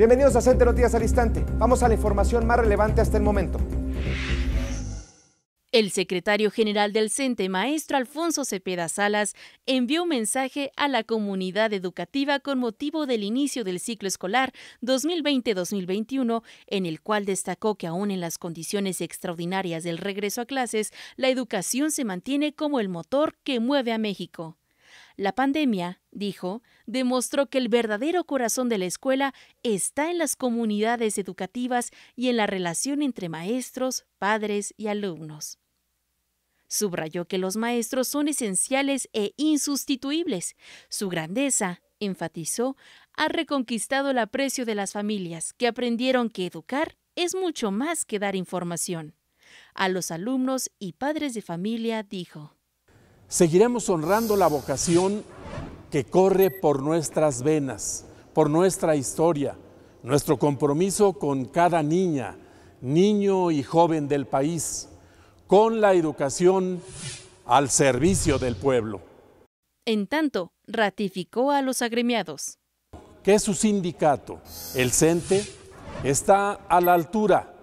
Bienvenidos a Centro Noticias al Instante. Vamos a la información más relevante hasta el momento. El secretario general del CENTE, maestro Alfonso Cepeda Salas, envió un mensaje a la comunidad educativa con motivo del inicio del ciclo escolar 2020-2021, en el cual destacó que aún en las condiciones extraordinarias del regreso a clases, la educación se mantiene como el motor que mueve a México. La pandemia, dijo, demostró que el verdadero corazón de la escuela está en las comunidades educativas y en la relación entre maestros, padres y alumnos. Subrayó que los maestros son esenciales e insustituibles. Su grandeza, enfatizó, ha reconquistado el aprecio de las familias, que aprendieron que educar es mucho más que dar información. A los alumnos y padres de familia dijo, seguiremos honrando la vocación que corre por nuestras venas, por nuestra historia, nuestro compromiso con cada niña, niño y joven del país, con la educación al servicio del pueblo. En tanto, ratificó a los agremiados. Que su sindicato, el CENTE, está a la altura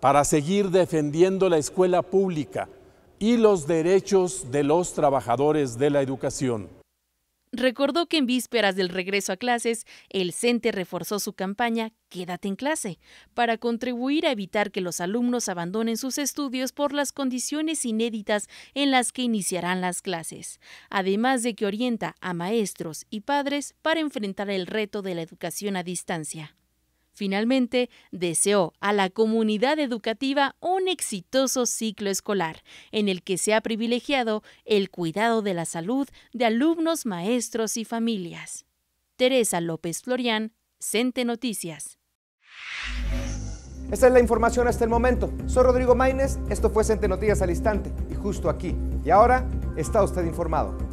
para seguir defendiendo la escuela pública y los derechos de los trabajadores de la educación. Recordó que en vísperas del regreso a clases, el CENTE reforzó su campaña Quédate en clase, para contribuir a evitar que los alumnos abandonen sus estudios por las condiciones inéditas en las que iniciarán las clases, además de que orienta a maestros y padres para enfrentar el reto de la educación a distancia. Finalmente, deseó a la comunidad educativa un exitoso ciclo escolar, en el que se ha privilegiado el cuidado de la salud de alumnos, maestros y familias. Teresa López Florián, Cente Noticias. Esta es la información hasta el momento. Soy Rodrigo Maines. esto fue Cente Noticias al instante, y justo aquí. Y ahora está usted informado.